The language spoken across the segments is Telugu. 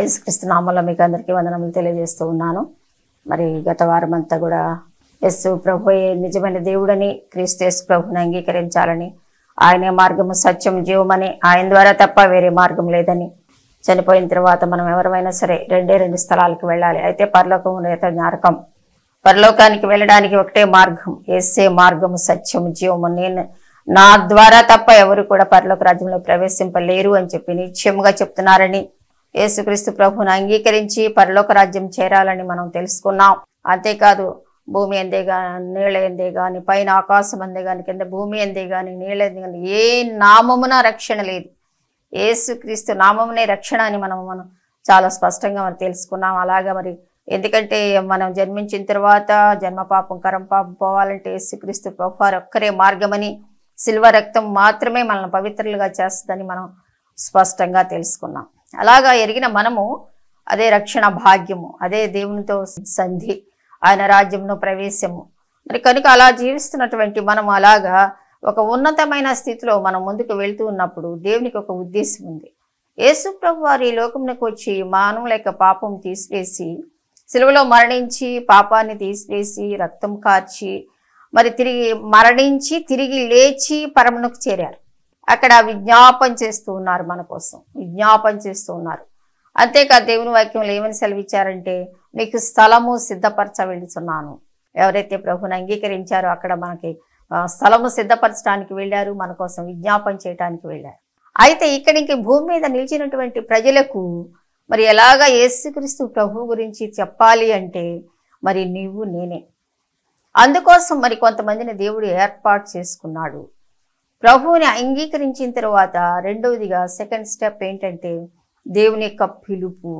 యేసుక్రీస్తు నామంలో మీకు అందరికీ వందనములు తెలియజేస్తూ ఉన్నాను మరి గత వారం అంతా కూడా యస్సు ప్రభు నిజమైన దేవుడని క్రీస్తు యస్సు ప్రభుని అంగీకరించాలని ఆయనే మార్గము సత్యం జీవమని ఆయన ద్వారా తప్ప వేరే మార్గం లేదని చనిపోయిన తర్వాత మనం ఎవరైనా సరే రెండే రెండు స్థలాలకు వెళ్ళాలి అయితే పరలోకం లేదా నరకం పరలోకానికి వెళ్ళడానికి ఒకటే మార్గం ఏసే మార్గము సత్యము జీవము నేను నా ద్వారా తప్ప ఎవరు కూడా పరలోక రాజ్యంలో ప్రవేశింపలేరు అని చెప్పి నిత్యముగా చెప్తున్నారని యేసుక్రీస్తు ప్రభును అంగీకరించి పరలోక రాజ్యం చేరాలని మనం తెలుసుకున్నాం అంతేకాదు భూమి ఎందే కానీ నీళ్ళ ఎందే కానీ పైన ఆకాశం అందే కానీ కింద భూమి ఎందే కానీ నీళ్ళ ఎందే కానీ ఏ నామమున రక్షణ లేదు ఏసుక్రీస్తు నామమునే రక్షణ అని మనం మనం చాలా స్పష్టంగా మనం తెలుసుకున్నాం అలాగే మరి ఎందుకంటే మనం జన్మించిన తర్వాత జన్మ పాపం కరం పాపం పోవాలంటే యేసుక్రీస్తు ప్రభువారు ఒక్కరే మార్గమని సిల్వ రక్తం మాత్రమే మనల్ని పవిత్రులుగా చేస్తుందని మనం స్పష్టంగా తెలుసుకున్నాం అలాగా ఎరిగిన మనము అదే రక్షణ భాగ్యము అదే దేవునితో సంధి ఆయన రాజ్యంలో ప్రవేశము మరి కనుక అలా జీవిస్తున్నటువంటి మనం అలాగా ఒక ఉన్నతమైన స్థితిలో మనం ముందుకు వెళ్తూ ఉన్నప్పుడు దేవునికి ఒక ఉద్దేశం ఉంది యేసు ప్రభు వారు ఈ లోకంలోకి వచ్చి మానవుల యొక్క పాపం తీసివేసి సిలువలో మరణించి పాపాన్ని తీసివేసి రక్తం కార్చి మరి తిరిగి మరణించి తిరిగి లేచి పరమునకు చేరారు అక్కడ విజ్ఞాపన చేస్తూ ఉన్నారు మన కోసం విజ్ఞాపన చేస్తూ ఉన్నారు అంతేకాదు దేవుని వాక్యంలో ఏమని సెలవిచ్చారంటే మీకు స్థలము సిద్ధపరచ వెళ్తున్నాను ఎవరైతే ప్రభుని అంగీకరించారో అక్కడ మనకి స్థలము సిద్ధపరచడానికి వెళ్ళారు మన కోసం విజ్ఞాపన చేయడానికి వెళ్ళారు అయితే ఇక్కడికి భూమి మీద నిలిచినటువంటి ప్రజలకు మరి ఎలాగ యేసుక్రీస్తు ప్రభు గురించి చెప్పాలి అంటే మరి నీవు నేనే అందుకోసం మరి కొంతమందిని దేవుడు ఏర్పాటు చేసుకున్నాడు ప్రభువుని అంగీకరించిన తర్వాత రెండవదిగా సెకండ్ స్టెప్ ఏంటంటే దేవుని యొక్క పిలుపు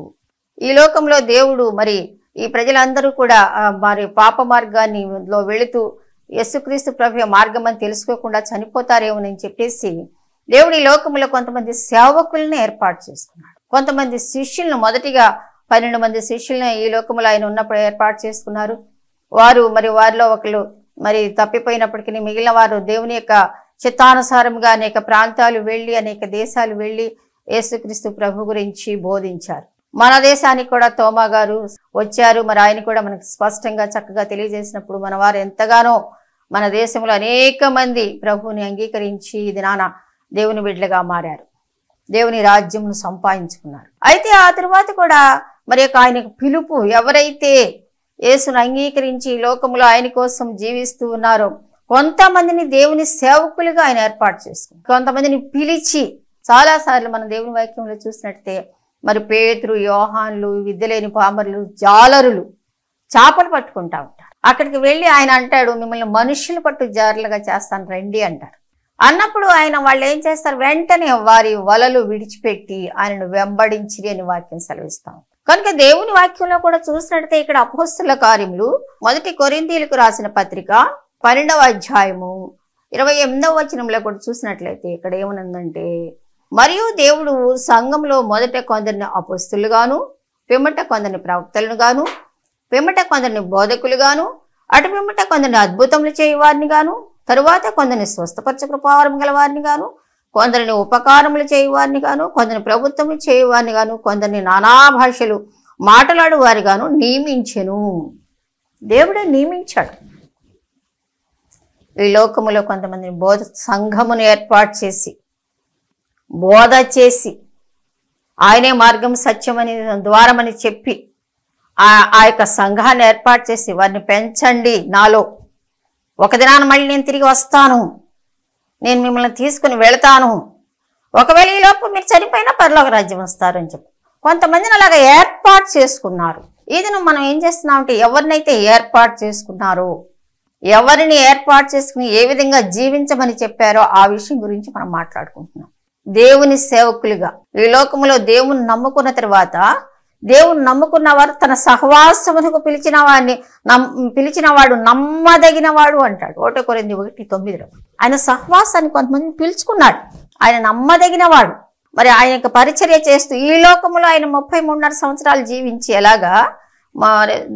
ఈ లోకంలో దేవుడు మరి ఈ ప్రజలందరూ కూడా మరి పాప మార్గాన్ని వెళుతూ యస్సుక్రీస్తు ప్రభు మార్గం అని తెలుసుకోకుండా చనిపోతారేమోనని చెప్పేసి దేవుడి లోకంలో కొంతమంది సేవకులను ఏర్పాటు చేసుకున్నాడు కొంతమంది శిష్యులను మొదటిగా పన్నెండు మంది శిష్యులను ఈ లోకంలో ఆయన ఉన్నప్పుడు ఏర్పాటు చేసుకున్నారు వారు మరి వారిలో ఒకరు మరి తప్పిపోయినప్పటికీ మిగిలిన వారు దేవుని యొక్క చిత్తానుసారంగా అనేక ప్రాంతాలు వెళ్ళి అనేక దేశాలు వెళ్ళి యేసుక్రీస్తు ప్రభు గురించి బోధించారు మన దేశానికి కూడా తోమా గారు వచ్చారు మరి ఆయన కూడా మనకు స్పష్టంగా చక్కగా తెలియజేసినప్పుడు మన వారు ఎంతగానో మన దేశంలో అనేక మంది ప్రభువుని అంగీకరించి ఇది నాన్న దేవుని బిడ్డలుగా మారారు దేవుని రాజ్యంను సంపాదించుకున్నారు అయితే ఆ తర్వాత కూడా మరి ఆయన ఆయనకు పిలుపు ఎవరైతే యేసును అంగీకరించి లోకంలో ఆయన కోసం జీవిస్తూ ఉన్నారో కొంతమందిని దేవుని సేవకులుగా ఆయన ఏర్పాటు చేసుకుని కొంతమందిని పిలిచి చాలా సార్లు మనం దేవుని వాక్యంలో చూసినట్టే మరి పేతురు యోహాన్లు విద్యలేని పామరులు జాలరులు చేపలు పట్టుకుంటా ఉంటారు అక్కడికి వెళ్ళి ఆయన అంటాడు మిమ్మల్ని మనుషులు పట్టు జారులుగా చేస్తాను రండి అంటారు అన్నప్పుడు ఆయన వాళ్ళు ఏం చేస్తారు వెంటనే వారి వలలు విడిచిపెట్టి ఆయనను వెంబడించి అని వాక్యం సెలవిస్తాం కనుక దేవుని వాక్యంలో కూడా చూసినట్టే ఇక్కడ అపోస్తుల కార్యములు మొదటి కొరిందీలకు రాసిన పత్రిక పన్నెండవ అధ్యాయము ఇరవై ఎనిమిదవ వచనంలో కూడా చూసినట్లయితే ఇక్కడ ఏమనుందంటే మరియు దేవుడు సంఘంలో మొదట కొందరిని అపస్తులుగాను పిమ్మట కొందరిని ప్రవక్తలను గాను పిమ్మట కొందరిని బోధకులుగాను అటు పిమ్మట కొందరిని అద్భుతములు చేయవారిని గాను తరువాత కొందరిని స్వస్థపరచ కృపావరం గలవారిని గాను కొందరిని ఉపకారములు చేయవారిని గాను కొందరిని ప్రభుత్వములు చేయవారిని గాను కొందరిని నానా భాషలు మాటలాడు గాను నియమించెను దేవుడే నియమించాడు ఈ లోకములో కొంతమందిని బోధ సంఘమును ఏర్పాటు చేసి బోధ చేసి ఆయనే మార్గం సత్యమని ద్వారమని చెప్పి ఆ యొక్క సంఘాన్ని ఏర్పాటు చేసి వారిని పెంచండి నాలో ఒక దినాన మళ్ళీ నేను తిరిగి వస్తాను నేను మిమ్మల్ని తీసుకుని వెళతాను ఒకవేళ ఈ లోపు మీరు చనిపోయినా పరలోక రాజ్యం వస్తారని చెప్పి కొంతమందిని అలాగ ఏర్పాటు చేసుకున్నారు ఇది మనం ఏం చేస్తున్నామంటే ఎవరినైతే ఏర్పాటు చేసుకున్నారో ఎవరిని ఏర్పాటు చేసుకుని ఏ విధంగా జీవించమని చెప్పారో ఆ విషయం గురించి మనం మాట్లాడుకుంటున్నాం దేవుని సేవకులుగా ఈ లోకంలో దేవుని నమ్ముకున్న తర్వాత దేవుని నమ్ముకున్న వారు తన సహవాసమునకు పిలిచిన వాడిని పిలిచిన వాడు నమ్మదగిన వాడు అంటాడు ఒకటో కొరింది ఒకటి తొమ్మిదిలో ఆయన సహవాసాన్ని కొంతమంది పిలుచుకున్నాడు ఆయన నమ్మదగిన వాడు మరి ఆయన పరిచర్య చేస్తూ ఈ లోకంలో ఆయన ముప్పై మూడున్నర సంవత్సరాలు జీవించి ఎలాగా మా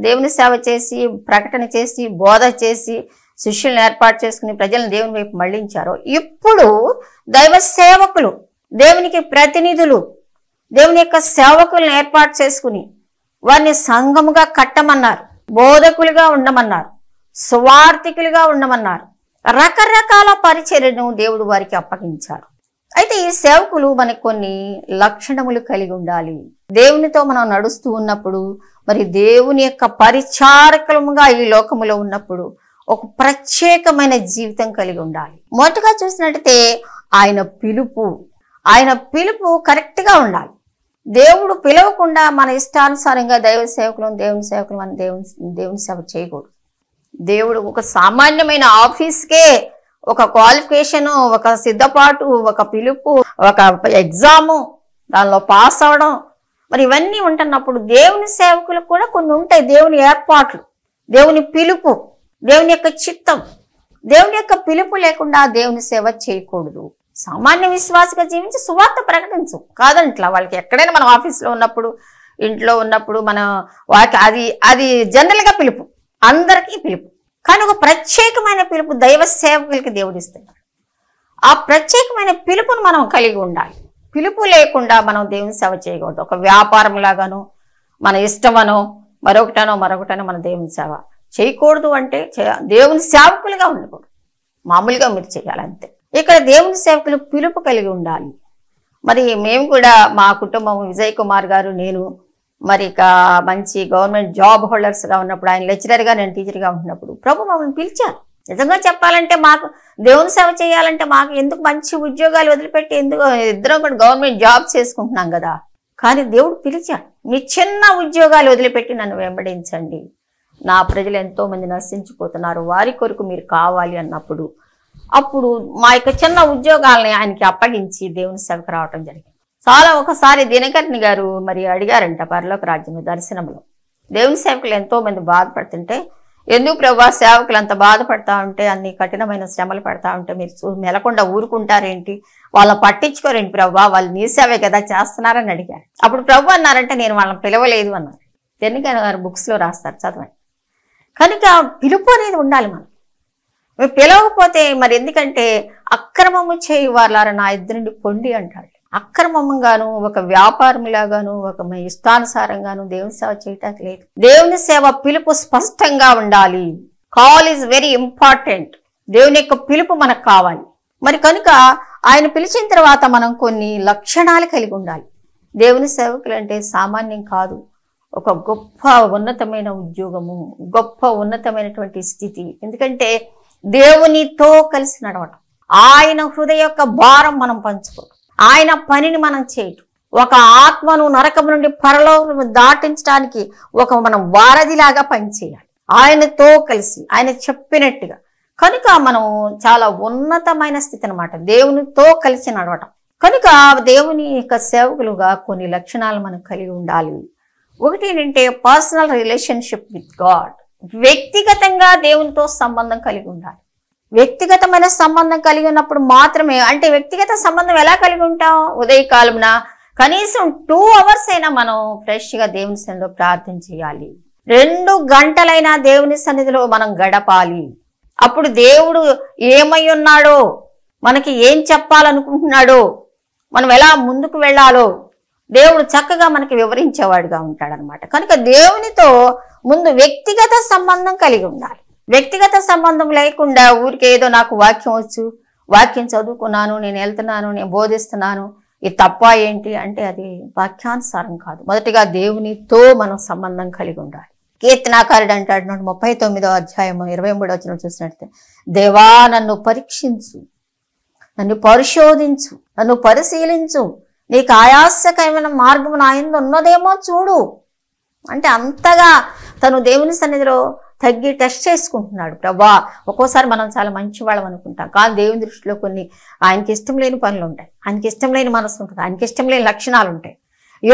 దేవుని సేవ చేసి ప్రకటన చేసి బోధ చేసి శిష్యులను ఏర్పాటు చేసుకుని ప్రజలను దేవుని వైపు మళ్లించారు ఇప్పుడు దైవ సేవకులు దేవునికి ప్రతినిధులు దేవుని యొక్క సేవకులను ఏర్పాటు చేసుకుని వారిని సంఘముగా కట్టమన్నారు బోధకులుగా ఉండమన్నారు స్వార్థికులుగా ఉండమన్నారు రకరకాల పరిచర్యను దేవుడు వారికి అప్పగించారు అయితే ఈ సేవకులు మనకు కొన్ని లక్షణములు కలిగి ఉండాలి దేవునితో మనం నడుస్తూ ఉన్నప్పుడు మరి దేవుని యొక్క పరిచారకముగా ఈ లోకములో ఉన్నప్పుడు ఒక ప్రత్యేకమైన జీవితం కలిగి ఉండాలి మొదటగా చూసినట్టయితే ఆయన పిలుపు ఆయన పిలుపు కరెక్ట్గా ఉండాలి దేవుడు పిలవకుండా మన ఇష్టానుసారంగా దైవ సేవకులను దేవుని సేవకులు మన దేవుని దేవుని సేవ చేయకూడదు దేవుడు ఒక సామాన్యమైన ఆఫీస్కే ఒక క్వాలిఫికేషను ఒక సిద్ధపాటు ఒక పిలుపు ఒక ఎగ్జాము దానిలో పాస్ అవడం మరి ఇవన్నీ ఉంటున్నప్పుడు దేవుని సేవకులకు కూడా కొన్ని ఉంటాయి దేవుని ఏర్పాట్లు దేవుని పిలుపు దేవుని యొక్క చిత్తం దేవుని యొక్క పిలుపు లేకుండా దేవుని సేవ చేయకూడదు సామాన్య విశ్వాసగా జీవించి సువార్త ప్రకటించు కాదంట్లా వాళ్ళకి ఎక్కడైనా మనం ఆఫీస్లో ఉన్నప్పుడు ఇంట్లో ఉన్నప్పుడు మనం వాటి అది అది జనరల్గా పిలుపు అందరికీ పిలుపు కానీ ఒక ప్రత్యేకమైన పిలుపు దైవ సేవకులకి దేవుడిస్తున్నాడు ఆ ప్రత్యేకమైన పిలుపును మనం కలిగి ఉండాలి పిలుపు లేకుండా మనం దేవుని సేవ చేయకూడదు ఒక వ్యాపారం లాగాను మన ఇష్టమనో మరొకటనో మరొకటనో మన దేవుని సేవ చేయకూడదు అంటే దేవుని సేవకులుగా ఉండకూడదు మామూలుగా మీరు చేయాలి అంతే ఇక్కడ దేవుని సేవకులు పిలుపు కలిగి ఉండాలి మరి మేము కూడా మా కుటుంబం విజయ్ కుమార్ గారు నేను మరి ఇక మంచి గవర్నమెంట్ జాబ్ హోల్డర్స్గా ఉన్నప్పుడు ఆయన లెక్చరర్గా నేను టీచర్గా ఉంటున్నప్పుడు ప్రభు మమ్మల్ని పిలిచారు నిజంగా చెప్పాలంటే మాకు దేవుని సేవ చేయాలంటే మాకు ఎందుకు మంచి ఉద్యోగాలు వదిలిపెట్టి ఎందుకు ఇద్దరం కూడా గవర్నమెంట్ జాబ్ చేసుకుంటున్నాం కదా కానీ దేవుడు పిలిచాడు మీ చిన్న ఉద్యోగాలు వదిలిపెట్టి నన్ను వెంబడించండి నా ప్రజలు ఎంతో మంది నశించిపోతున్నారు వారి కొరకు మీరు కావాలి అన్నప్పుడు అప్పుడు మా యొక్క చిన్న ఉద్యోగాలని ఆయనకి అప్పగించి దేవుని సేవకు రావటం జరిగింది చాలా ఒకసారి దినకర్ణి గారు మరి అడిగారంట పరలోక రాజ్యం దర్శనంలో దేవుని సేవకులు మంది బాధపడుతుంటే ఎందుకు ప్రభా సేవకులు అంత బాధపడతా ఉంటే అన్ని కఠినమైన శ్రమలు పడతా ఉంటే మీరు మెలకుండా ఊరుకుంటారేంటి వాళ్ళని పట్టించుకోరేంటి ప్రభా వాళ్ళు నీ సేవే కదా చేస్తున్నారని అడిగారు అప్పుడు ప్రభు అన్నారంటే నేను వాళ్ళని పిలవలేదు అన్నారు ఎన్నికైనా బుక్స్ లో రాస్తారు చదవండి కనుక పిలుపు అనేది ఉండాలి మనం పిలవకపోతే మరి ఎందుకంటే అక్రమము చేయి వాళ్ళ నా ఇద్దరు నుండి పొండి అంటాడు అక్రమంగాను ఒక వ్యాపారంలాగాను ఒక ఇష్టానుసారంగాను దేవుని సేవ చేయటానికి లేదు దేవుని సేవ పిలుపు స్పష్టంగా ఉండాలి కాల్ ఈజ్ వెరీ ఇంపార్టెంట్ దేవుని యొక్క పిలుపు మనకు కావాలి మరి కనుక ఆయన పిలిచిన తర్వాత మనం కొన్ని లక్షణాలు కలిగి ఉండాలి దేవుని సేవకులు అంటే సామాన్యం కాదు ఒక గొప్ప ఉన్నతమైన ఉద్యోగము గొప్ప ఉన్నతమైనటువంటి స్థితి ఎందుకంటే దేవునితో కలిసి నడవటం ఆయన హృదయ యొక్క భారం మనం పంచుకోవటం ఆయన పనిని మనం చేయటం ఒక ఆత్మను నరకం నుండి పరలో దాటించడానికి ఒక మనం వారధిలాగా పనిచేయాలి ఆయనతో కలిసి ఆయన చెప్పినట్టుగా కనుక మనం చాలా ఉన్నతమైన స్థితి అనమాట దేవునితో కలిసి నడవటం కనుక దేవుని యొక్క సేవకులుగా కొన్ని లక్షణాలు మనం కలిగి ఉండాలి ఒకటి ఏంటంటే పర్సనల్ రిలేషన్షిప్ విత్ గాడ్ వ్యక్తిగతంగా దేవునితో సంబంధం కలిగి ఉండాలి వ్యక్తిగతమైన సంబంధం కలిగి ఉన్నప్పుడు మాత్రమే అంటే వ్యక్తిగత సంబంధం ఎలా కలిగి ఉంటాం ఉదయకాలంన కనీసం టూ అవర్స్ అయినా మనం ఫ్రెష్గా దేవుని సన్నిధిలో ప్రార్థన చేయాలి రెండు గంటలైనా దేవుని సన్నిధిలో మనం గడపాలి అప్పుడు దేవుడు ఏమై ఉన్నాడో మనకి ఏం చెప్పాలనుకుంటున్నాడో మనం ఎలా ముందుకు వెళ్ళాలో దేవుడు చక్కగా మనకి వివరించేవాడుగా ఉంటాడనమాట కనుక దేవునితో ముందు వ్యక్తిగత సంబంధం కలిగి ఉండాలి వ్యక్తిగత సంబంధం లేకుండా ఊరికే ఏదో నాకు వాక్యం వచ్చు వాక్యం చదువుకున్నాను నేను వెళ్తున్నాను నేను బోధిస్తున్నాను ఇది తప్ప ఏంటి అంటే అది వాక్యానుసారం కాదు మొదటిగా దేవునితో మనం సంబంధం కలిగి ఉండాలి కీర్తనాకారుడు అంటాడు నూట ముప్పై తొమ్మిదో అధ్యాయము ఇరవై మూడో వచ్చిన చూసినట్టే దేవా నన్ను పరీక్షించు నన్ను పరిశోధించు నన్ను పరిశీలించు నీకు ఆయాసకమైన మార్గం నా ఉన్నదేమో చూడు అంటే అంతగా తను దేవుని సన్నిధిలో తగ్గి టెస్ట్ చేసుకుంటున్నాడు ప్రభా ఒక్కోసారి మనం చాలా మంచి వాళ్ళం అనుకుంటాం కానీ దేవుని దృష్టిలో కొన్ని ఆయనకి ఇష్టం లేని పనులు ఉంటాయి ఆయనకి ఇష్టం లేని మనసు ఉంటుంది ఆయనకి ఇష్టం లేని లక్షణాలు ఉంటాయి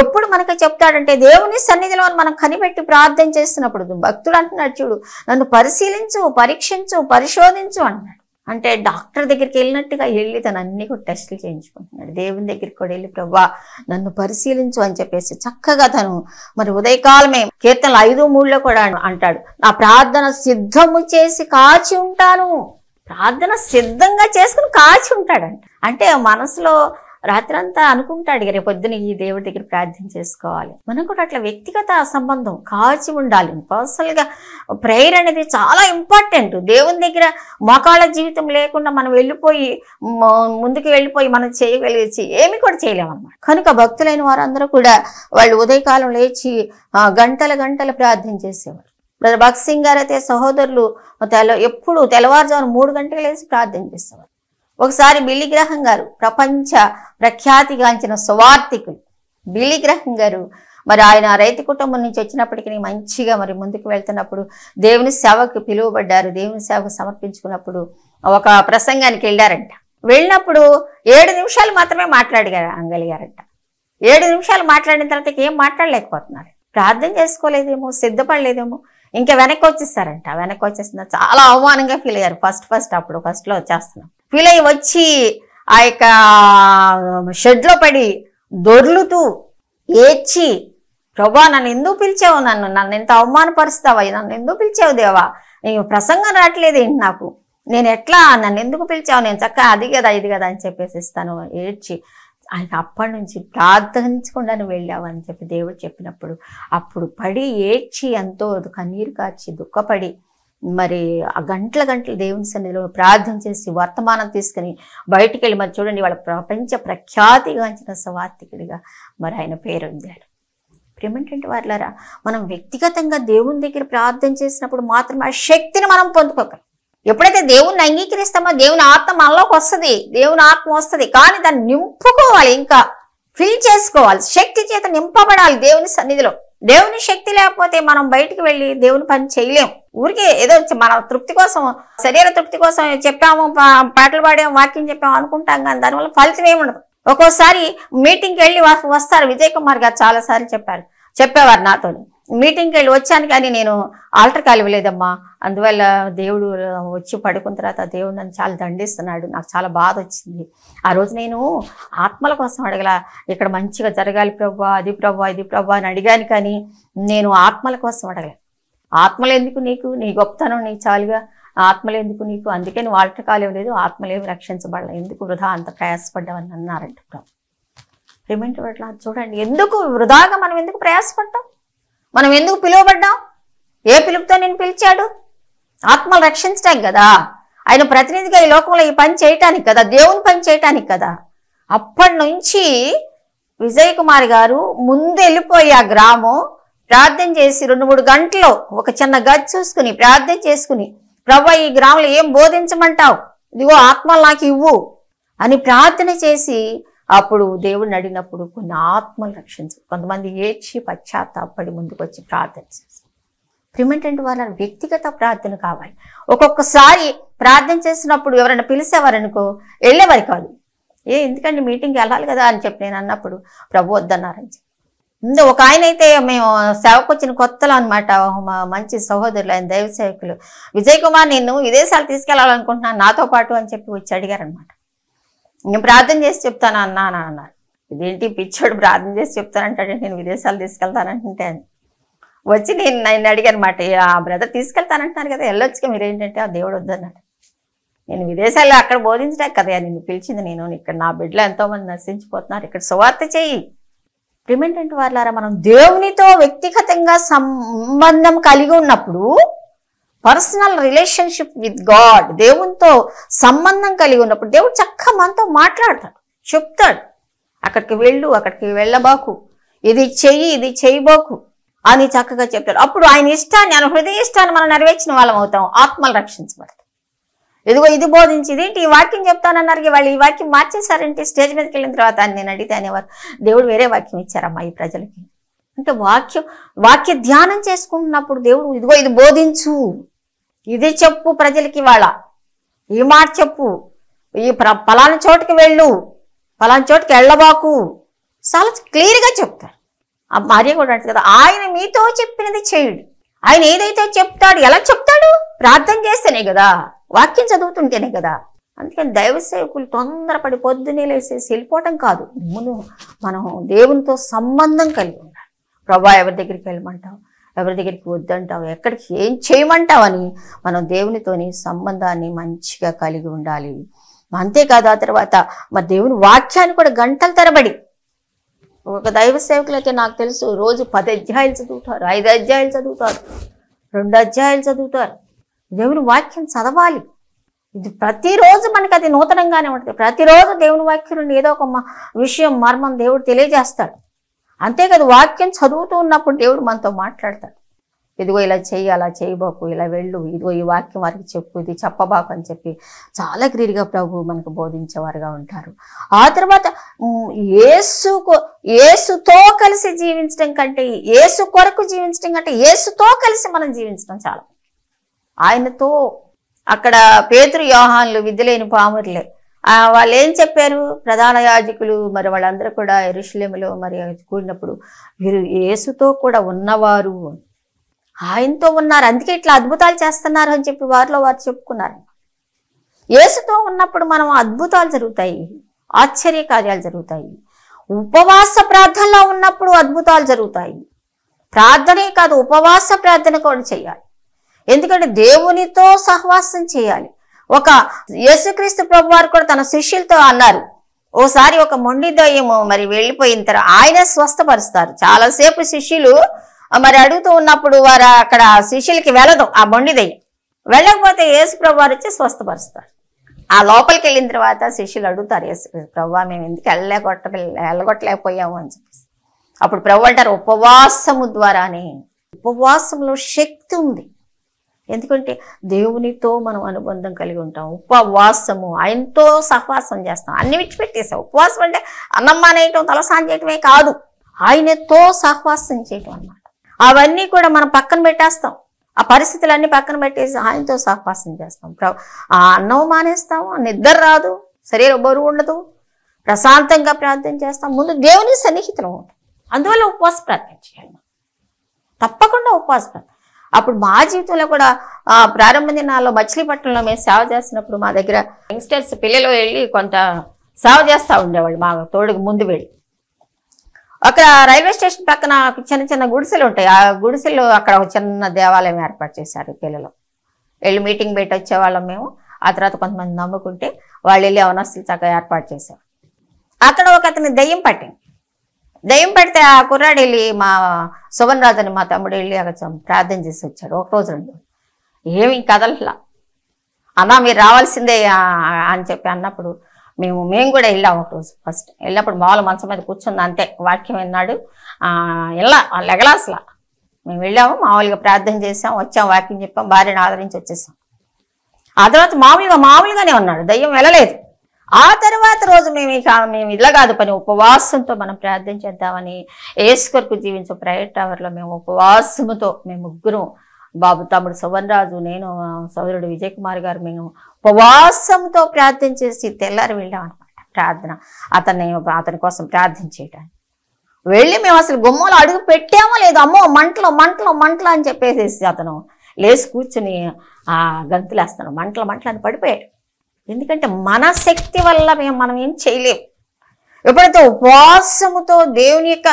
ఎప్పుడు మనకి చెప్తాడంటే దేవుని సన్నిధిలో మనం కనిపెట్టి ప్రార్థన చేస్తున్నప్పుడు భక్తుడు అంటున్నాడు చూడు నన్ను పరిశీలించు పరీక్షించు పరిశోధించు అంటున్నాడు అంటే డాక్టర్ దగ్గరికి వెళ్ళినట్టుగా వెళ్ళి తను అన్ని కూడా టెస్టులు చేయించుకుంటున్నాడు దేవుని దగ్గరికి కూడా వెళ్ళి ప్రభా నన్ను పరిశీలించు అని చెప్పేసి చక్కగా తను మరి ఉదయకాలమే కీర్తనలు ఐదు మూడులో కూడా అంటాడు నా ప్రార్థన సిద్ధము చేసి కాచి ఉంటాను ప్రార్థన సిద్ధంగా చేసుకుని కాచి ఉంటాడంట అంటే మనసులో రాత్రంతా అనుకుంటాడు రేపు పొద్దున ఈ దేవుడి దగ్గర ప్రార్థన చేసుకోవాలి మనం కూడా అట్లా వ్యక్తిగత సంబంధం కాచి ఉండాలి గా ప్రేయర్ అనేది చాలా ఇంపార్టెంట్ దేవుని దగ్గర మోకాళ్ళ జీవితం లేకుండా మనం వెళ్ళిపోయి ముందుకు వెళ్ళిపోయి మనం చేయగలిగి ఏమి కూడా చేయలేమన్నమాట కనుక భక్తులైన వారందరూ కూడా వాళ్ళు ఉదయకాలం లేచి గంటల గంటల ప్రార్థన చేసేవారు బ్రదర్ భగత్ సింగ్ గారు అయితే సహోదరులు తెల్ల ఎప్పుడు తెల్లవారుజామున మూడు గంటలు వేసి ప్రార్థన చేసేవారు ఒకసారి బిల్లిగ్రహం గారు ప్రపంచ ప్రఖ్యాతిగాంచిన సువార్థికులు బిల్లిగ్రహం గారు మరి ఆయన రైతు కుటుంబం నుంచి వచ్చినప్పటికీ మంచిగా మరి ముందుకు వెళ్తున్నప్పుడు దేవుని సేవకు పిలువబడ్డారు దేవుని సేవకు సమర్పించుకున్నప్పుడు ఒక ప్రసంగానికి వెళ్ళారంట వెళ్ళినప్పుడు ఏడు నిమిషాలు మాత్రమే మాట్లాడగారు గారంట ఏడు నిమిషాలు మాట్లాడిన తర్వాత ఏం మాట్లాడలేకపోతున్నారు ప్రార్థన చేసుకోలేదేమో సిద్ధపడలేదేమో ఇంకా వెనక్కి వచ్చేస్తారంట వెనక్కి వచ్చేస్తున్నారు చాలా అవమానంగా ఫీల్ అయ్యారు ఫస్ట్ ఫస్ట్ అప్పుడు ఫస్ట్లో వచ్చేస్తున్నాం ఫీల్ వచ్చి ఆ యొక్క షెడ్లో పడి దొర్లుతూ ఏడ్చి ప్రభా నన్ను ఎందుకు పిలిచావు నన్ను నన్ను ఎంత అవమానపరుస్తావా నన్ను ఎందుకు పిలిచావు దేవా నీకు ప్రసంగం రావట్లేదు ఏంటి నాకు నేను ఎట్లా నన్ను ఎందుకు పిలిచావు నేను చక్కగా అది కదా ఇది కదా అని చెప్పేసి ఇస్తాను ఏడ్చి ఆయన అప్పటి నుంచి ప్రార్థించకుండా వెళ్ళావు అని చెప్పి దేవుడు చెప్పినప్పుడు అప్పుడు పడి ఏడ్చి ఎంతో కన్నీరు కాచి దుఃఖపడి మరి ఆ గంటల గంటలు దేవుని సన్నిధిలో ప్రార్థన చేసి వర్తమానం తీసుకుని బయటికి వెళ్ళి మరి చూడండి వాళ్ళ ప్రపంచ ప్రఖ్యాతిగాంచిన సవార్థికుడిగా మరి ఆయన పేరొందాడు ప్రేమేంటంటే వాళ్ళారా మనం వ్యక్తిగతంగా దేవుని దగ్గర ప్రార్థన చేసినప్పుడు మాత్రం ఆ శక్తిని మనం పొందుకోగలం ఎప్పుడైతే దేవుణ్ణి అంగీకరిస్తామో దేవుని ఆత్మ మనలోకి వస్తుంది దేవుని ఆత్మ వస్తుంది కానీ దాన్ని నింపుకోవాలి ఇంకా ఫిల్ చేసుకోవాలి శక్తి చేత నింపబడాలి దేవుని సన్నిధిలో దేవుని శక్తి లేకపోతే మనం బయటికి వెళ్ళి దేవుని పని చేయలేము ఊరికే ఏదో మన తృప్తి కోసం శరీర తృప్తి కోసం చెప్పాము పాటలు పాడాము వాక్యం చెప్పాము అనుకుంటాం కానీ దానివల్ల ఫలితం ఏముండదు ఒక్కోసారి మీటింగ్కి వెళ్ళి వస్తారు విజయ్ కుమార్ గారు చాలాసార్లు చెప్పారు చెప్పేవారు నాతో మీటింగ్కి వెళ్ళి వచ్చాను కానీ నేను ఆల్టర్ కాలివ్వలేదమ్మా అందువల్ల దేవుడు వచ్చి పడుకున్న తర్వాత దేవుడు నన్ను చాలా దండిస్తున్నాడు నాకు చాలా బాధ వచ్చింది ఆ రోజు నేను ఆత్మల కోసం అడగల ఇక్కడ మంచిగా జరగాలి ప్రభా అది ప్రభా ఇది ప్రభా అని అడిగాను కానీ నేను ఆత్మల కోసం అడగలే ఆత్మలేందుకు నీకు నీ గొప్పతనం నీకు చాలుగా ఆత్మలేందుకు నీకు అందుకే నువ్వు ఆటకాలేం లేదు ఆత్మలేవి రక్షించబడలే ఎందుకు వృధా అంత ప్రయాసపడ్డామని అన్నారంట ప్రభు పేమెంట్ పట్ల చూడండి ఎందుకు వృధాగా మనం ఎందుకు ప్రయాసపడ్డాం మనం ఎందుకు పిలువబడ్డాం ఏ పిలుపుతో నేను పిలిచాడు ఆత్మలు రక్షించటానికి కదా ఆయన ప్రతినిధిగా ఈ లోకంలో ఈ పని చేయటానికి కదా దేవుని పని చేయటానికి కదా అప్పటి నుంచి విజయ్ కుమార్ గారు ముందు వెళ్ళిపోయి ఆ గ్రామం ప్రార్థన చేసి రెండు మూడు గంటలు ఒక చిన్న గది చూసుకుని ప్రార్థన చేసుకుని ప్రభు ఈ గ్రామంలో ఏం బోధించమంటావు ఇదిగో ఆత్మలు నాకు ఇవ్వు అని ప్రార్థన చేసి అప్పుడు దేవుడిని అడిగినప్పుడు కొన్ని ఆత్మలు రక్షించు కొంతమంది ఏడ్చి పశ్చాత్తాపడి ముందుకు వచ్చి ప్రార్థన చేస్తారు ప్రిమెంటెంట్ వాళ్ళ వ్యక్తిగత ప్రార్థన కావాలి ఒక్కొక్కసారి ప్రార్థన చేసినప్పుడు ఎవరైనా పిలిచేవారనుకో వెళ్ళేవారు కాదు ఏ ఎందుకంటే మీటింగ్కి వెళ్ళాలి కదా అని చెప్పి నేను అన్నప్పుడు ప్రభు వద్దన్నారని ఒక ఆయన అయితే మేము సేవకు వచ్చిన కొత్తలో అనమాట మంచి సహోదరులు ఆయన దైవ సేవకులు విజయ్ కుమార్ నేను విదేశాలు తీసుకెళ్లాలనుకుంటున్నాను నాతో పాటు అని చెప్పి వచ్చి అడిగారనమాట నేను ప్రార్థన చేసి చెప్తాను అన్నా అన్నారు ఇదేంటి పిచ్చోడు ప్రార్థన చేసి చెప్తానంటే నేను విదేశాలు తీసుకెళ్తానంటే వచ్చి నేను నేను అడిగానమాట ఆ బ్రదర్ తీసుకెళ్తానంటున్నారు కదా వెళ్ళొచ్చుగా మీరు ఏంటంటే ఆ దేవుడు వద్దన్నాడు నేను విదేశాల్లో అక్కడ బోధించడానికి కదా నిన్ను పిలిచింది నేను ఇక్కడ నా బిడ్డలో ఎంతోమంది నశించిపోతున్నారు ఇక్కడ సువార్త చేయి ప్రిమెంటెంట్ వాళ్ళారా మనం దేవునితో వ్యక్తిగతంగా సంబంధం కలిగి ఉన్నప్పుడు పర్సనల్ రిలేషన్షిప్ విత్ గాడ్ దేవునితో సంబంధం కలిగి ఉన్నప్పుడు దేవుడు చక్క మనతో మాట్లాడతాడు చెప్తాడు అక్కడికి వెళ్ళు అక్కడికి వెళ్ళబాకు ఇది చెయ్యి ఇది చేయబోకు అని చక్కగా చెప్తాడు అప్పుడు ఆయన ఇష్టాన్ని ఆయన హృదయ ఇష్టాన్ని మనం నెరవేర్చిన వాళ్ళం అవుతాం ఆత్మలు రక్షించబడతాం ఇదిగో ఇది బోధించింది ఏంటి ఈ వాక్యం చెప్తానన్నారు వాళ్ళు ఈ వాక్యం మార్చేశారంటే స్టేజ్ మీదకి వెళ్ళిన తర్వాత అని నేను అడిగితే అనేవారు దేవుడు వేరే వాక్యం ఇచ్చారమ్మా ఈ ప్రజలకి అంటే వాక్యం వాక్య ధ్యానం చేసుకుంటున్నప్పుడు దేవుడు ఇదిగో ఇది బోధించు ఇది చెప్పు ప్రజలకి వాళ్ళ ఈ మాట చెప్పు ఈ పలానా చోటుకి వెళ్ళు పలానా చోటుకి వెళ్ళబాకు చాలా క్లియర్గా చెప్తారు భార్య కూడా అంటే కదా ఆయన మీతో చెప్పినది చేయుడు ఆయన ఏదైతే చెప్తాడు ఎలా చెప్తాడు ప్రార్థన చేస్తేనే కదా వాక్యం చదువుతుంటేనే కదా అందుకని దైవ సేవకులు తొందరపడి పొద్దునే లేసేసి వెళ్ళిపోవటం కాదు మును మనం దేవునితో సంబంధం కలిగి ఉండాలి ప్రభా ఎవరి దగ్గరికి వెళ్ళమంటావు ఎవరి దగ్గరికి వద్దంటావు ఎక్కడికి ఏం చేయమంటావు అని మనం దేవునితోని సంబంధాన్ని మంచిగా కలిగి ఉండాలి అంతేకాదు ఆ తర్వాత మరి దేవుని వాక్యాన్ని కూడా గంటల తరబడి ఒక దైవ సేవకులైతే నాకు తెలుసు రోజు పది అధ్యాయులు చదువుతారు ఐదు అధ్యాయులు చదువుతారు రెండు అధ్యాయులు చదువుతారు దేవుని వాక్యం చదవాలి ఇది ప్రతిరోజు మనకి అది నూతనంగానే ఉంటుంది ప్రతిరోజు దేవుని వాక్యం నుండి ఏదో ఒక విషయం మర్మం దేవుడు తెలియజేస్తాడు అంతేకాదు వాక్యం చదువుతూ ఉన్నప్పుడు దేవుడు మనతో మాట్లాడతాడు ఇదిగో ఇలా చెయ్యి అలా చేయబోకు ఇలా వెళ్ళు ఇదిగో ఈ వాక్యం వారికి చెప్పు ఇది చెప్పబాకు అని చెప్పి చాలా క్రీడిగా ప్రభు మనకు బోధించేవారుగా ఉంటారు ఆ తర్వాత ఏసుకు ఏసుతో కలిసి జీవించడం కంటే ఏసు కొరకు జీవించడం కంటే ఏసుతో కలిసి మనం జీవించడం చాలా ఆయనతో అక్కడ పేతురు యోహాన్లు విద్యలేని పామురులే వాళ్ళు ఏం చెప్పారు ప్రధాన యాజకులు మరి వాళ్ళందరూ కూడా ఎరుషులేములో మరి కూడినప్పుడు వీరు యేసుతో కూడా ఉన్నవారు ఆయనతో ఉన్నారు అందుకే ఇట్లా అద్భుతాలు చేస్తున్నారు అని చెప్పి వారిలో వారు చెప్పుకున్నారు యేసుతో ఉన్నప్పుడు మనం అద్భుతాలు జరుగుతాయి ఆశ్చర్య కార్యాలు జరుగుతాయి ఉపవాస ప్రార్థనలో ఉన్నప్పుడు అద్భుతాలు జరుగుతాయి ప్రార్థనే కాదు ఉపవాస ప్రార్థన కూడా చేయాలి ఎందుకంటే దేవునితో సహవాసం చేయాలి ఒక యేసుక్రీస్తు ప్రభు వారు కూడా తన శిష్యులతో అన్నారు ఓసారి ఒక మొండి దయ్యము మరి వెళ్ళిపోయిన తర్వాత ఆయన స్వస్థపరుస్తారు చాలాసేపు శిష్యులు మరి అడుగుతూ ఉన్నప్పుడు వారు అక్కడ శిష్యులకి వెళ్ళదు ఆ మొండి దయ్యం వెళ్ళకపోతే యేసు ప్రభు వారు వచ్చి స్వస్థపరుస్తారు ఆ లోపలికి వెళ్ళిన తర్వాత శిష్యులు అడుగుతారు యేసు ప్రభు మేము ఎందుకు వెళ్ళగొట్ట వెళ్ళగొట్టలేకపోయాము అని చెప్పేసి అప్పుడు ప్రభు అంటారు ఉపవాసము ద్వారానే ఉపవాసంలో శక్తి ఉంది ఎందుకంటే దేవునితో మనం అనుబంధం కలిగి ఉంటాం ఉపవాసము ఆయనతో సహవాసం చేస్తాం అన్ని విడిచిపెట్టేసాం ఉపవాసం అంటే అన్నం అనేయటం తలసాన్ చేయటమే కాదు ఆయనతో సహవాసం చేయటం అన్నమాట అవన్నీ కూడా మనం పక్కన పెట్టేస్తాం ఆ పరిస్థితులన్నీ పక్కన పెట్టేసి ఆయనతో సహవాసం చేస్తాం ఆ అన్నం మానేస్తాము నిద్ర రాదు శరీరం బరువు ఉండదు ప్రశాంతంగా ప్రార్థన చేస్తాం ముందు దేవుని సన్నిహితులు ఉంటాం అందువల్ల ఉపవాస ప్రార్థన చేయాలి తప్పకుండా ఉపవాస ప్రార్థన అప్పుడు మా జీవితంలో కూడా ప్రారంభ దినాల్లో మచిలీపట్నంలో మేము సేవ చేసినప్పుడు మా దగ్గర యంగ్స్టర్స్ పిల్లలు వెళ్ళి కొంత సేవ చేస్తూ ఉండేవాళ్ళు మా తోడుకు ముందు వెళ్ళి అక్కడ రైల్వే స్టేషన్ పక్కన చిన్న చిన్న గుడిసెలు ఉంటాయి ఆ గుడిసెలు అక్కడ ఒక చిన్న దేవాలయం ఏర్పాటు చేశారు పిల్లలు వెళ్ళి మీటింగ్ పెట్టి వచ్చేవాళ్ళం మేము ఆ తర్వాత కొంతమంది నమ్ముకుంటే వాళ్ళు వెళ్ళి అవనస్తులు చక్కగా ఏర్పాటు చేశారు అక్కడ ఒక అతని దయ్యం పట్టింది దయ్యం పెడితే ఆ కుర్రాడు వెళ్ళి మా సువన్ రాజని మా తమ్ముడు వెళ్ళి అక్కడ ప్రార్థన చేసి వచ్చాడు ఒక రోజు రెండు ఏమి కదలట్లా అన్నా మీరు రావాల్సిందే అని చెప్పి అన్నప్పుడు మేము మేము కూడా వెళ్ళాము ఒక రోజు ఫస్ట్ వెళ్ళినప్పుడు మామూలు మంచం మీద కూర్చుంది అంతే వాక్యం విన్నాడు వెళ్ళా లెగలాసలా మేము వెళ్ళాము మామూలుగా ప్రార్థన చేసాం వచ్చాం వాక్యం చెప్పాం భార్యను ఆదరించి వచ్చేసాం ఆ తర్వాత మామూలుగా మామూలుగానే ఉన్నాడు దయ్యం వెళ్ళలేదు ఆ తర్వాత రోజు మేము ఇక మేము ఇలా కాదు పని ఉపవాసంతో మనం ప్రార్థన చేద్దామని ఏసుకొరకు జీవించే ప్రైవేట్ టవర్లో మేము ఉపవాసముతో మేము ముగ్గురం బాబు తమ్ముడు సువర్ణరాజు నేను సోదరుడు విజయ్ కుమార్ గారు మేము ఉపవాసంతో ప్రార్థన చేసి తెల్లారి వెళ్ళాం అనమాట ప్రార్థన అతన్ని అతని కోసం ప్రార్థన చేయడానికి వెళ్ళి మేము అసలు గుమ్మలు అడుగు పెట్టామో లేదు అమ్మో మంటలో మంటలో మంటలు అని చెప్పేసేసి అతను లేచి కూర్చుని ఆ గంతులేస్తాను మంటలు మంటలు అని పడిపోయాడు ఎందుకంటే మన శక్తి వల్ల మేము మనం ఏం చేయలేము ఎప్పుడైతే ఉపవాసముతో దేవుని యొక్క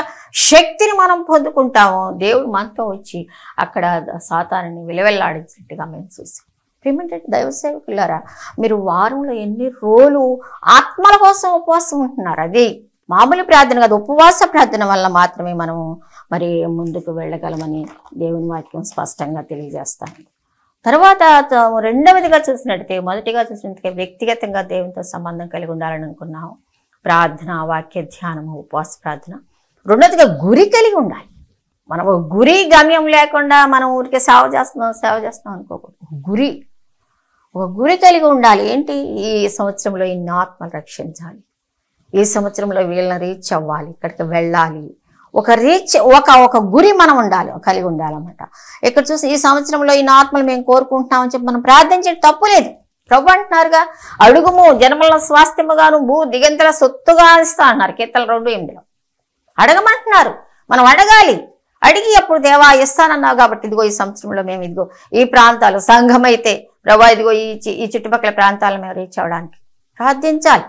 శక్తిని మనం పొందుకుంటామో దేవుడు మనతో వచ్చి అక్కడ సాతాన్ని విలువెల్లాడించినట్టుగా మేము చూసాం పేమెంటెడ్ దైవ సేవకులారా మీరు వారంలో ఎన్ని రోజులు ఆత్మల కోసం ఉపవాసం ఉంటున్నారు అది మామూలు ప్రార్థన కాదు ఉపవాస ప్రార్థన వల్ల మాత్రమే మనము మరి ముందుకు వెళ్ళగలమని దేవుని వాక్యం స్పష్టంగా తెలియజేస్తాను తర్వాత రెండవదిగా చూసినట్టయితే మొదటిగా చూసినట్టుగా వ్యక్తిగతంగా దేవునితో సంబంధం కలిగి ఉండాలని అనుకున్నాము ప్రార్థన వాక్య ధ్యానము ఉపవాస ప్రార్థన రెండవదిగా గురి కలిగి ఉండాలి మనం గురి గమ్యం లేకుండా మనం ఊరికి సేవ చేస్తున్నాం సేవ చేస్తున్నాం అనుకోకూడదు గురి ఒక గురి కలిగి ఉండాలి ఏంటి ఈ సంవత్సరంలో ఇన్ని ఆత్మలు రక్షించాలి ఈ సంవత్సరంలో వీళ్ళని రీచ్ అవ్వాలి ఇక్కడికి వెళ్ళాలి ఒక రీచ్ ఒక ఒక గురి మనం ఉండాలి కలిగి ఉండాలన్నమాట ఇక్కడ చూసి ఈ సంవత్సరంలో ఈ ఆత్మలు మేము కోరుకుంటున్నామని చెప్పి మనం ప్రార్థించే తప్పు లేదు ప్రభు అంటున్నారుగా అడుగుము జన్మల స్వాస్థ్యముగాను భూ దిగంతల సొత్తుగా ఇస్తా అన్నారు కీర్తల రెండు ఎనిమిదిలో అడగమంటున్నారు మనం అడగాలి అడిగి అప్పుడు దేవా ఇస్తానన్నావు కాబట్టి ఇదిగో ఈ సంవత్సరంలో మేము ఇదిగో ఈ ప్రాంతాలు సంఘమైతే ప్రభా ఇదిగో ఈ ఈ చుట్టుపక్కల ప్రాంతాలను మేము రీచ్ అవడానికి ప్రార్థించాలి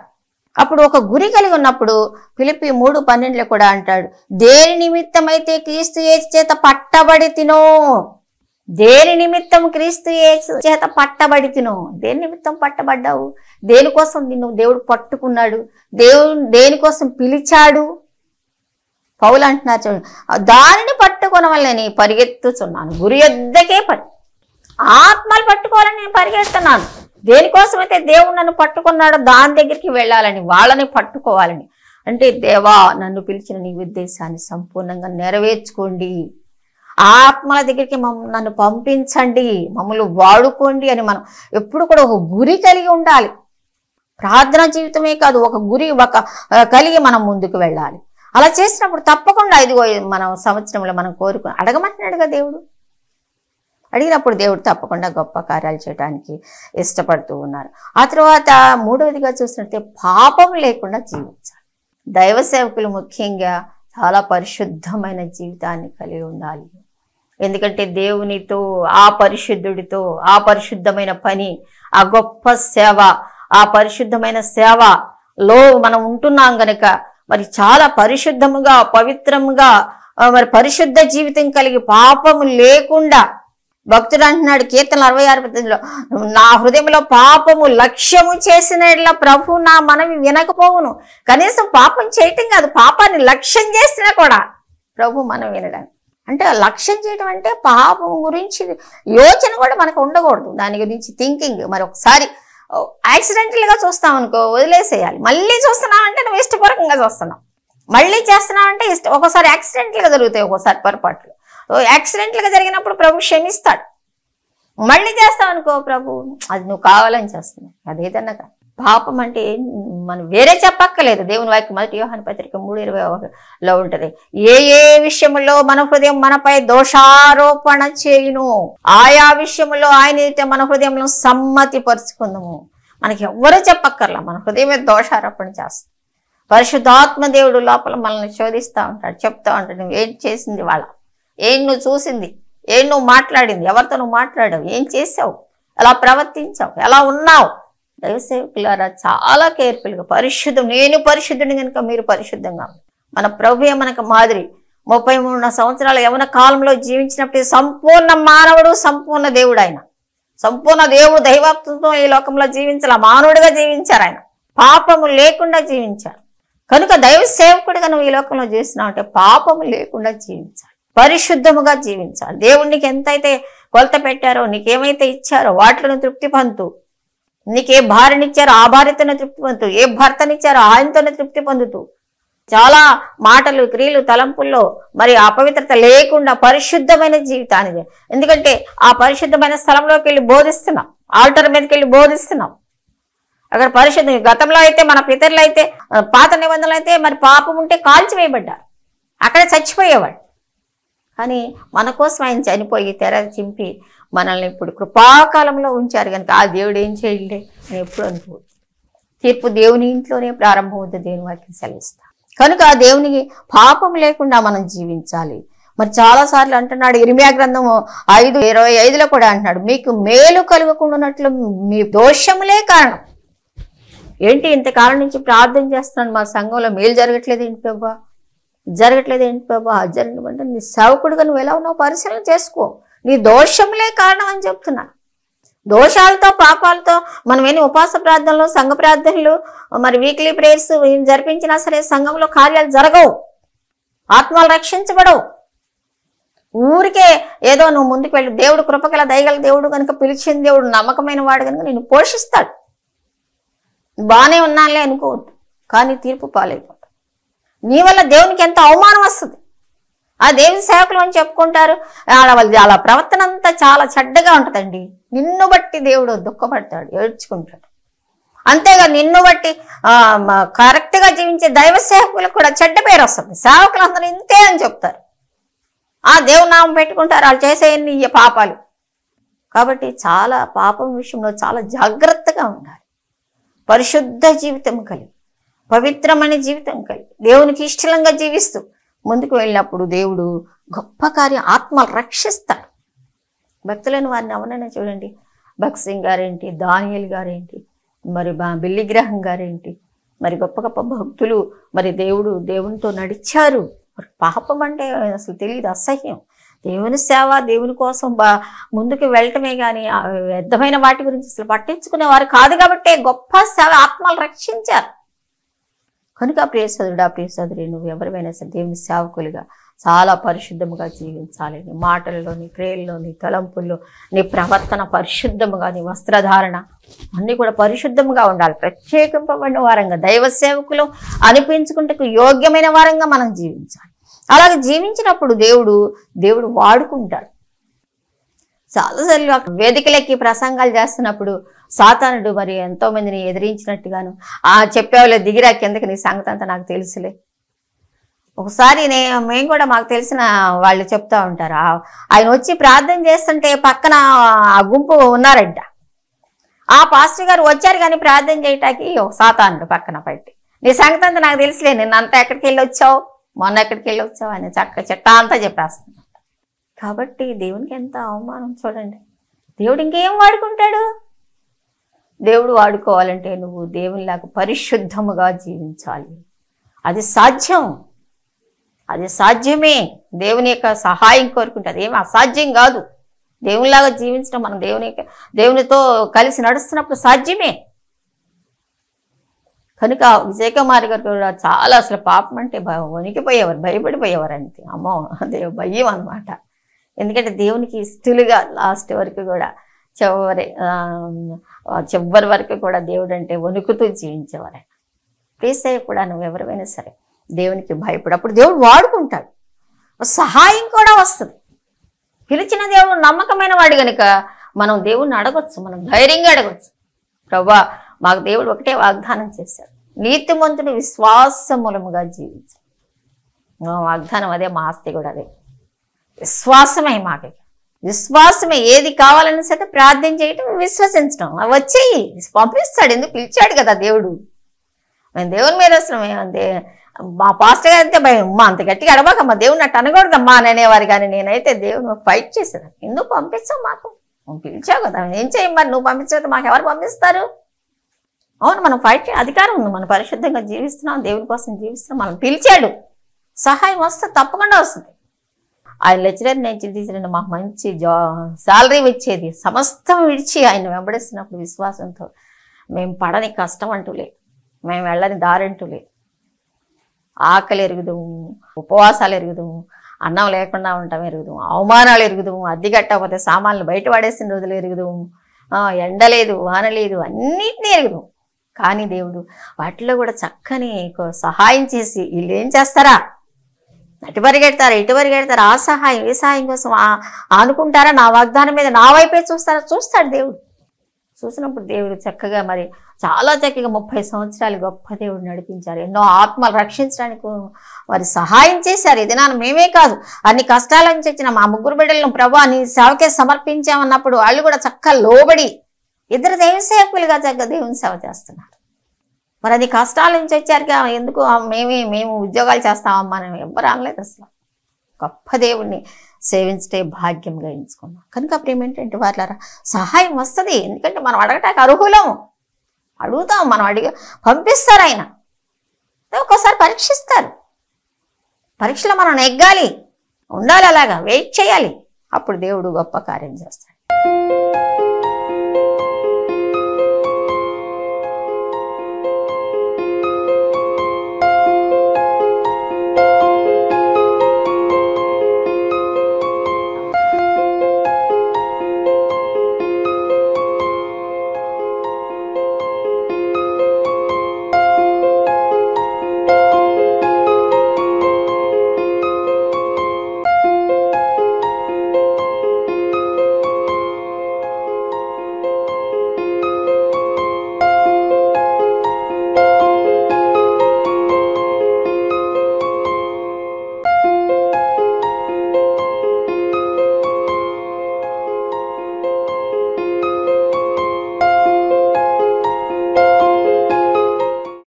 అప్పుడు ఒక గురి కలిగి ఉన్నప్పుడు పిలిపి మూడు పన్నెండులో కూడా అంటాడు దేని నిమిత్తమైతే క్రీస్తు ఏసు చేత పట్టబడి తినో దేని నిమిత్తం క్రీస్తు ఏసు చేత పట్టబడి తినో దేని నిమిత్తం పట్టబడ్డావు దేనికోసం నిన్ను దేవుడు పట్టుకున్నాడు దేవుడు దేనికోసం పిలిచాడు పౌలు అంటున్నారు చూడండి దానిని నేను పరిగెత్తుచున్నాను గురి ఎద్దకే పట్టు ఆత్మలు పట్టుకోవాలని నేను పరిగెత్తున్నాను దేనికోసమైతే దేవుడు నన్ను పట్టుకున్నాడో దాని దగ్గరికి వెళ్ళాలని వాళ్ళని పట్టుకోవాలని అంటే దేవా నన్ను పిలిచిన నీ ఉద్దేశాన్ని సంపూర్ణంగా నెరవేర్చుకోండి ఆత్మల దగ్గరికి నన్ను పంపించండి మమ్మల్ని వాడుకోండి అని మనం ఎప్పుడు కూడా ఒక గురి కలిగి ఉండాలి ప్రార్థన జీవితమే కాదు ఒక గురి ఒక కలిగి మనం ముందుకు వెళ్ళాలి అలా చేసినప్పుడు తప్పకుండా ఇదిగో మనం సంవత్సరంలో మనం కోరుకు అడగమంటున్నాడుగా దేవుడు అడిగినప్పుడు దేవుడు తప్పకుండా గొప్ప కార్యాలు చేయడానికి ఇష్టపడుతూ ఉన్నారు ఆ తర్వాత మూడవదిగా చూసినట్టే పాపం లేకుండా జీవించాలి దైవ సేవకులు ముఖ్యంగా చాలా పరిశుద్ధమైన జీవితాన్ని కలిగి ఉండాలి ఎందుకంటే దేవునితో ఆ పరిశుద్ధుడితో ఆ పరిశుద్ధమైన పని ఆ గొప్ప సేవ ఆ పరిశుద్ధమైన సేవలో మనం ఉంటున్నాం గనక మరి చాలా పరిశుద్ధముగా పవిత్రముగా మరి పరిశుద్ధ జీవితం కలిగి పాపము లేకుండా భక్తుడు అంటున్నాడు కీర్తన అరవై ఆరు పద్ధతిలో నా హృదయంలో పాపము లక్ష్యము చేసిన ప్రభు నా మనవి వినకపోవును కనీసం పాపం చేయటం కాదు పాపాన్ని లక్ష్యం చేసినా కూడా ప్రభు మనం వినడానికి అంటే లక్ష్యం చేయడం అంటే పాపం గురించి యోచన కూడా మనకు ఉండకూడదు దాని గురించి థింకింగ్ మరి ఒకసారి యాక్సిడెంటల్గా చూస్తాం అనుకో వదిలేసేయాలి మళ్ళీ అంటే నువ్వు ఇష్టపూర్వకంగా చూస్తున్నావు మళ్ళీ అంటే ఇష్ట ఒకసారి యాక్సిడెంట్లుగా జరుగుతాయి ఒకసారి పొరపాట్లు యాక్సిడెంట్లుగా జరిగినప్పుడు ప్రభు క్షమిస్తాడు మళ్ళీ చేస్తావు అనుకో ప్రభు అది నువ్వు కావాలని చేస్తున్నావు అదేదన్నా కాదు పాపం అంటే మనం వేరే చెప్పక్కర్లేదు దేవుని వాక్యం మొదటి వ్యూహాన్ని పత్రిక మూడు ఇరవై లో ఉంటది ఏ ఏ విషయంలో మన హృదయం మనపై దోషారోపణ చేయును ఆయా విషయంలో ఆయన మన హృదయంలో సమ్మతి పరుచుకుందాము మనకి ఎవరు చెప్పక్కర్లా మన హృదయమే దోషారోపణ చేస్తాం పరిశుద్ధాత్మ దేవుడు లోపల మనల్ని శోధిస్తూ ఉంటాడు చెప్తా ఉంటాడు ఏం చేసింది వాళ్ళ ఏం నువ్వు చూసింది ఏం నువ్వు మాట్లాడింది ఎవరితో నువ్వు మాట్లాడావు ఏం చేసావు ఎలా ప్రవర్తించావు ఎలా ఉన్నావు దైవసేవకులారా చాలా కేర్ఫుల్గా పరిశుద్ధం నేను పరిశుద్ధుని కనుక మీరు పరిశుద్ధంగా మన ప్రభుయే మనకు మాదిరి ముప్పై మూడున్న సంవత్సరాల యవన కాలంలో జీవించినప్పుడు సంపూర్ణ మానవుడు సంపూర్ణ దేవుడు ఆయన సంపూర్ణ దేవుడు దైవత్వంతో ఈ లోకంలో జీవించాల మానవుడిగా జీవించారు ఆయన పాపము లేకుండా జీవించారు కనుక దైవ సేవకుడిగా నువ్వు ఈ లోకంలో చేసినావు అంటే పాపము లేకుండా జీవించాలి పరిశుద్ధముగా జీవించాలి దేవుడికి ఎంతైతే కొలత పెట్టారో నీకేమైతే ఇచ్చారో వాటిని తృప్తి పొందు నీకే భార్యనిచ్చారో ఆ భార్యతోనే తృప్తి పొందుతూ ఏ భర్తనిచ్చారో ఆయనతోనే తృప్తి పొందుతూ చాలా మాటలు క్రియలు తలంపుల్లో మరి అపవిత్రత లేకుండా పరిశుద్ధమైన జీవితానిదే ఎందుకంటే ఆ పరిశుద్ధమైన స్థలంలోకి వెళ్ళి బోధిస్తున్నాం ఆల్టర్ మీదకి వెళ్ళి బోధిస్తున్నాం అక్కడ పరిశుద్ధం గతంలో అయితే మన పితరులు అయితే పాత నిబంధనలు అయితే మరి పాపం ఉంటే కాల్చివేయబడ్డారు అక్కడ చచ్చిపోయేవాడు కానీ మన కోసం ఆయన చనిపోయి తెర చింపి మనల్ని ఇప్పుడు కృపాకాలంలో ఉంచారు కనుక ఆ దేవుడు ఏం చేయలే అని ఎప్పుడు అనుకో తీర్పు దేవుని ఇంట్లోనే ప్రారంభమవుతుంది దేవుని వాక్యం సెలవిస్తా కనుక ఆ దేవునికి పాపం లేకుండా మనం జీవించాలి మరి చాలాసార్లు అంటున్నాడు ఇరిమియా గ్రంథం ఐదు ఇరవై ఐదులో కూడా అంటున్నాడు మీకు మేలు కలుగకుండానట్లు మీ దోషములే కారణం ఏంటి ఇంతకాలం నుంచి ప్రార్థన చేస్తున్నాను మా సంఘంలో మేలు జరగట్లేదు ఏంటి ప్రభా జరగట్లేదు ఏంటి బాబా జరగమంటే నీ సేవకుడుగా నువ్వు ఎలా ఉన్నావు పరిశీలన చేసుకో నీ దోషములే కారణం అని చెప్తున్నా దోషాలతో పాపాలతో మనం ఏమి ఉపాస ప్రార్థనలు సంఘ ప్రార్థనలు మరి వీక్లీ ప్రేయర్స్ జరిపించినా సరే సంఘంలో కార్యాలు జరగవు ఆత్మలు రక్షించబడవు ఊరికే ఏదో నువ్వు ముందుకు వెళ్ళి దేవుడు కృపగల దయగల దేవుడు కనుక పిలిచిన దేవుడు నమ్మకమైన వాడు కనుక నిన్ను పోషిస్తాడు బాగానే ఉన్నానులే అనుకోవద్దు కానీ తీర్పు పాలేదు నీ వల్ల దేవునికి ఎంత అవమానం వస్తుంది ఆ దేవుని సేవకులు అని చెప్పుకుంటారు వాళ్ళ ప్రవర్తన అంతా చాలా చెడ్డగా ఉంటుందండి నిన్ను బట్టి దేవుడు దుఃఖపడతాడు ఏడ్చుకుంటాడు అంతేగా నిన్ను బట్టి కరెక్ట్గా జీవించే దైవ సేవకులకు కూడా చెడ్డ పేరు వస్తుంది సేవకులు అందరూ ఇంతే అని చెప్తారు ఆ నామం పెట్టుకుంటారు వాళ్ళు చేసే పాపాలు కాబట్టి చాలా పాపం విషయంలో చాలా జాగ్రత్తగా ఉండాలి పరిశుద్ధ జీవితం కలిగి పవిత్రమైన జీవితం కలిగి దేవునికి ఇష్టలంగా జీవిస్తూ ముందుకు వెళ్ళినప్పుడు దేవుడు గొప్ప కార్యం ఆత్మలు రక్షిస్తాడు భక్తులను వారిని ఎవరైనా చూడండి భక్త్ సింగ్ గారేంటి దానియల్ గారేంటి మరి బిల్లి గ్రహం గారేంటి మరి గొప్ప గొప్ప భక్తులు మరి దేవుడు దేవునితో నడిచారు మరి పాపం అంటే అసలు తెలియదు అసహ్యం దేవుని సేవ దేవుని కోసం బా ముందుకు వెళ్ళటమే కానీ వ్యర్థమైన వాటి గురించి అసలు పట్టించుకునేవారు కాదు కాబట్టి గొప్ప సేవ ఆత్మలు రక్షించారు కనుక ప్రియ సదుడా ప్రియ సదురి నువ్వు ఎవరివైనా సరే దేవుని సేవకులుగా చాలా పరిశుద్ధముగా జీవించాలి నీ మాటల్లో నీ క్రియల్లో నీ తలంపుల్లో నీ ప్రవర్తన పరిశుద్ధముగా నీ వస్త్రధారణ అన్నీ కూడా పరిశుద్ధంగా ఉండాలి ప్రత్యేకింపబడిన వారంగా దైవ సేవకులు అనిపించుకుంటకు యోగ్యమైన వారంగా మనం జీవించాలి అలాగే జీవించినప్పుడు దేవుడు దేవుడు వాడుకుంటాడు చాలాసార్లు వేదికలకి ప్రసంగాలు చేస్తున్నప్పుడు సాతానుడు మరి ఎంతో మందిని ఎదిరించినట్టుగాను ఆ చెప్పేవాళ్ళే దిగిరా కిందకి నీ సంగతి అంతా నాకు తెలుసులే ఒకసారి నే మేము కూడా మాకు తెలిసిన వాళ్ళు చెప్తా ఉంటారు ఆయన వచ్చి ప్రార్థన చేస్తుంటే పక్కన ఆ గుంపు ఉన్నారంట ఆ పాస్టర్ గారు వచ్చారు కానీ ప్రార్థన చేయటానికి ఒక సాతానుడు పక్కన పట్టి నీ సంగతి అంతా నాకు తెలుసులే నిన్న అంతా ఎక్కడికి వెళ్ళి వచ్చావు మొన్న ఎక్కడికి వెళ్ళి వచ్చావు అని చక్క చెట్టా అంతా చెప్పేస్తున్నాడు కాబట్టి దేవునికి ఎంత అవమానం చూడండి దేవుడు ఇంకేం వాడుకుంటాడు దేవుడు వాడుకోవాలంటే నువ్వు దేవునిలాగా పరిశుద్ధముగా జీవించాలి అది సాధ్యం అది సాధ్యమే దేవుని యొక్క సహాయం కోరుకుంటే అదేమి అసాధ్యం కాదు దేవునిలాగా జీవించడం మనం దేవుని దేవునితో కలిసి నడుస్తున్నప్పుడు సాధ్యమే కనుక విజయకుమారి గారు కూడా చాలా అసలు పాపం అంటే వణికిపోయేవారు భయపడిపోయేవారు అంతే అమ్మో దేవు భయం అనమాట ఎందుకంటే దేవునికి స్థులుగా లాస్ట్ వరకు కూడా చివరి చివరి వరకు కూడా దేవుడు అంటే వణుకుతూ జీవించేవారు ఆయన కూడా నువ్వు ఎవరివైనా సరే దేవునికి భయపడు అప్పుడు దేవుడు వాడుకుంటాడు సహాయం కూడా వస్తుంది పిలిచిన దేవుడు నమ్మకమైన వాడు కనుక మనం దేవుణ్ణి అడగొచ్చు మనం ధైర్యంగా అడగొచ్చు ప్రభా మాకు దేవుడు ఒకటే వాగ్దానం చేశాడు నీతిమంతుడు మూలముగా జీవించాడు వాగ్దానం అదే మా ఆస్తి కూడా అదే విశ్వాసమే మాకు విశ్వాసమే ఏది కావాలని సరే ప్రార్థన చేయటం విశ్వసించడం అవి వచ్చేయి పంపిస్తాడు ఎందుకు పిలిచాడు కదా దేవుడు మేము దేవుని మీద వస్తున్నాం మా పాస్టర్ గారు అయితే భయం అంత గట్టిగా అడవకమ్మా దేవుని అట్టు అనకూడదమ్మా అని అనేవారు కానీ నేనైతే దేవుని ఫైట్ చేశాను ఎందుకు పంపించావు మాకు నువ్వు పిలిచావు కదా ఏం చేయం మరి నువ్వు పంపించకపోతే మాకు ఎవరు పంపిస్తారు అవును మనం ఫైట్ అధికారం ఉంది మనం పరిశుద్ధంగా జీవిస్తున్నాం దేవుని కోసం జీవిస్తున్నాం మనం పిలిచాడు సహాయం వస్తే తప్పకుండా వస్తుంది ఆయన లెక్చరర్ నుంచి తీసిన మాకు మంచి జా శాలరీ వచ్చేది సమస్తం విడిచి ఆయన వెంబడిస్తున్నప్పుడు విశ్వాసంతో మేము పడని కష్టం అంటూలే మేము వెళ్ళని దారి ఆకలి ఎరుగుదాము ఉపవాసాలు ఎరుగుదాము అన్నం లేకుండా ఉండటం ఎరుగుదాము అవమానాలు ఎరుగుదాము కట్టకపోతే సామాన్లు బయట పడేసిన రోజులు ఎరుగుదాము ఎండ లేదు వాన లేదు అన్నిటినీ ఎరుగుదాం కానీ దేవుడు వాటిలో కూడా చక్కని సహాయం చేసి వీళ్ళు ఏం చేస్తారా అటు పరిగెడతారు ఇటు పరిగెడతారు ఆ సహాయం ఏ సహాయం కోసం అనుకుంటారా నా వాగ్దానం మీద నా వైపే చూస్తారా చూస్తాడు దేవుడు చూసినప్పుడు దేవుడు చక్కగా మరి చాలా చక్కగా ముప్పై సంవత్సరాలు గొప్ప దేవుడు నడిపించారు ఎన్నో ఆత్మలు రక్షించడానికి వారి సహాయం చేశారు ఏదైనా మేమే కాదు అన్ని కష్టాల నుంచి వచ్చిన మా ముగ్గురు బిడ్డలను ప్రభా నీ సేవకే సమర్పించామన్నప్పుడు వాళ్ళు కూడా చక్కగా లోబడి ఇద్దరు దేవుని సేవకులుగా చక్కగా దేవుని సేవ చేస్తున్నారు మరి అది కష్టాల నుంచి వచ్చారుగా ఎందుకు మేమే మేము ఉద్యోగాలు చేస్తామమ్మా నేను ఎవ్వరు అనలేదు అసలు గొప్ప దేవుణ్ణి సేవించటే భాగ్యం ఎంచుకున్నాం కనుక అప్పుడు ఏమేంటంటే వాళ్ళ సహాయం వస్తుంది ఎందుకంటే మనం అడగటానికి అర్హులం అడుగుతాం మనం అడిగి పంపిస్తారు ఆయన ఒక్కోసారి పరీక్షిస్తారు పరీక్షలో మనం నెగ్గాలి ఉండాలి అలాగా వెయిట్ చేయాలి అప్పుడు దేవుడు గొప్ప కార్యం చేస్తాడు